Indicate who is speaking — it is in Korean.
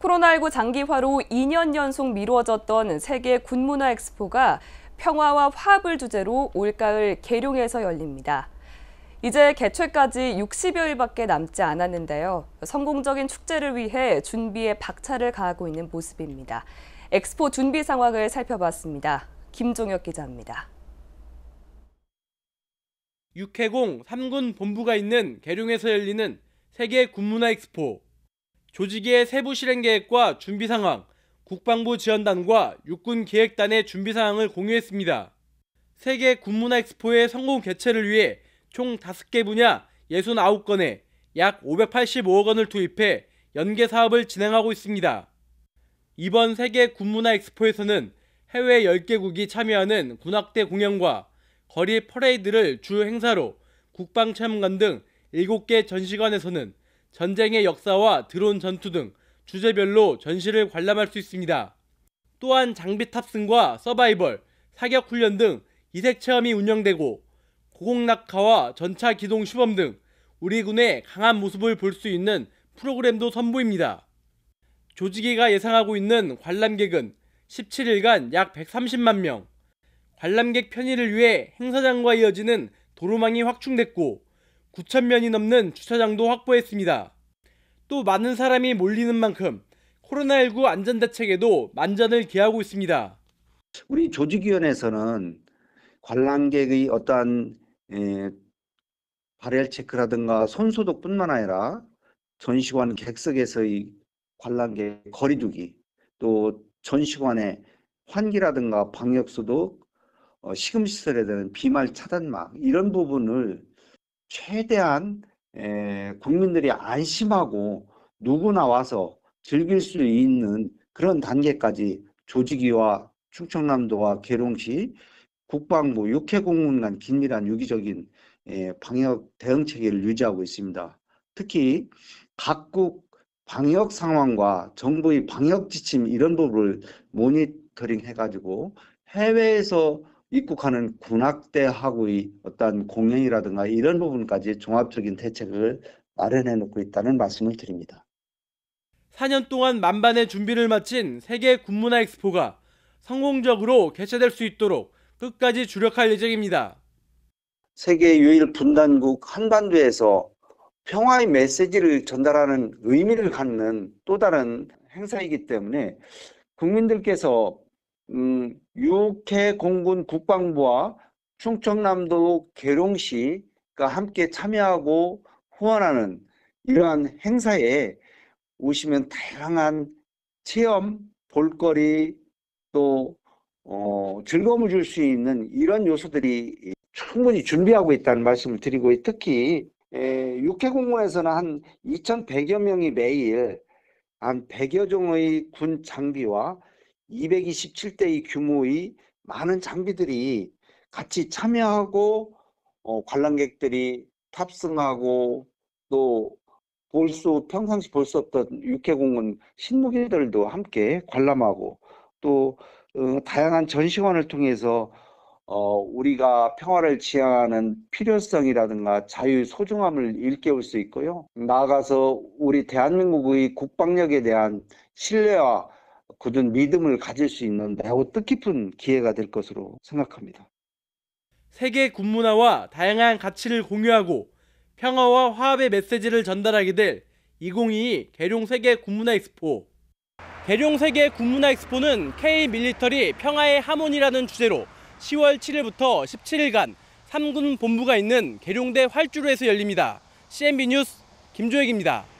Speaker 1: 코로나19 장기화로 2년 연속 미뤄졌던 세계 군문화 엑스포가 평화와 화합을 주제로 올가을 계룡에서 열립니다. 이제 개최까지 60여일밖에 남지 않았는데요. 성공적인 축제를 위해 준비에 박차를 가하고 있는 모습입니다. 엑스포 준비 상황을 살펴봤습니다. 김종혁 기자입니다.
Speaker 2: 육해공 3군 본부가 있는 계룡에서 열리는 세계 군문화 엑스포. 조직의 세부 실행 계획과 준비 상황, 국방부 지원단과 육군 기획단의 준비 상황을 공유했습니다. 세계 군문화 엑스포의 성공 개최를 위해 총 5개 분야 69건에 약 585억 원을 투입해 연계 사업을 진행하고 있습니다. 이번 세계 군문화 엑스포에서는 해외 10개국이 참여하는 군악대 공연과 거리 퍼레이드를 주 행사로 국방 체험관 등 7개 전시관에서는 전쟁의 역사와 드론 전투 등 주제별로 전시를 관람할 수 있습니다. 또한 장비 탑승과 서바이벌, 사격 훈련 등 이색 체험이 운영되고 고공 낙하와 전차 기동 시범 등 우리 군의 강한 모습을 볼 수 있는 프로그램도 선보입니다. 조직위가 예상하고 있는 관람객은 17일간 약 130만 명. 관람객 편의를 위해 행사장과 이어지는 도로망이 확충됐고 9천면이 넘는 주차장도 확보했습니다. 또 많은 사람이 몰리는 만큼 코로나19 안전대책에도 만전을 기하고 있습니다.
Speaker 1: 우리 조직위원회에서는 관람객의 어떠한 발열 체크라든가 손소독뿐만 아니라 전시관 객석에서의 관람객 거리두기 또 전시관의 환기라든가 방역소독 어, 시금시설에 대한 비말 차단막 이런 부분을 최대한 에, 국민들이 안심하고 누구나 와서 즐길 수 있는 그런 단계까지 조직위와 충청남도와 계룡시 국방부 육해공군 간 긴밀한 유기적인 에, 방역 대응 체계를 유지하고 있습니다. 특히 각국 방역 상황과 정부의 방역 지침 이런 부분을 모니터링 해가지고 해외에서 입국하는 군악대하고의 어떠한 공연이라든가 이런 부분까지 종합적인 대책을 마련해 놓고 있다는 말씀을 드립니다.
Speaker 2: 4년 동안 만반의 준비를 마친 세계 군문화 엑스포가 성공적으로 개최될 수 있도록 끝까지 주력할 예정입니다.
Speaker 1: 세계 유일 분단국 한반도에서 평화의 메시지를 전달하는 의미를 갖는 또 다른 행사이기 때문에 국민들께서 음, 육해 공군 국방부와 충청남도 계룡시가 함께 참여하고 후원하는 이러한 행사에 오시면 다양한 체험, 볼거리 또 어, 즐거움을 줄 수 있는 이런 요소들이 충분히 준비하고 있다는 말씀을 드리고 특히 육해공군에서는 한 2,100여 명이 매일 한 100여 종의 군 장비와 227대의 규모의 많은 장비들이 같이 참여하고 어, 관람객들이 탑승하고 또 볼 수 평상시 볼 수 없던 육해공원 식무기들도 함께 관람하고 또 어, 다양한 전시관을 통해서 어, 우리가 평화를 지향하는 필요성이라든가 자유의 소중함을 일깨울 수 있고요. 나아가서 우리 대한민국의 국방력에 대한 신뢰와 굳은 믿음을 가질 수 있는 매우 뜻깊은 기회가 될 것으로 생각합니다.
Speaker 2: 세계 군문화와 다양한 가치를 공유하고 평화와 화합의 메시지를 전달하게 될 2022 계룡 세계 군문화 엑스포. 계룡 세계 군문화 엑스포는 K 밀리터리 평화의 하모니라는 주제로 10월 7일부터 17일간 3군 본부가 있는 계룡대 활주로에서 열립니다. CNB 뉴스 김조혁입니다.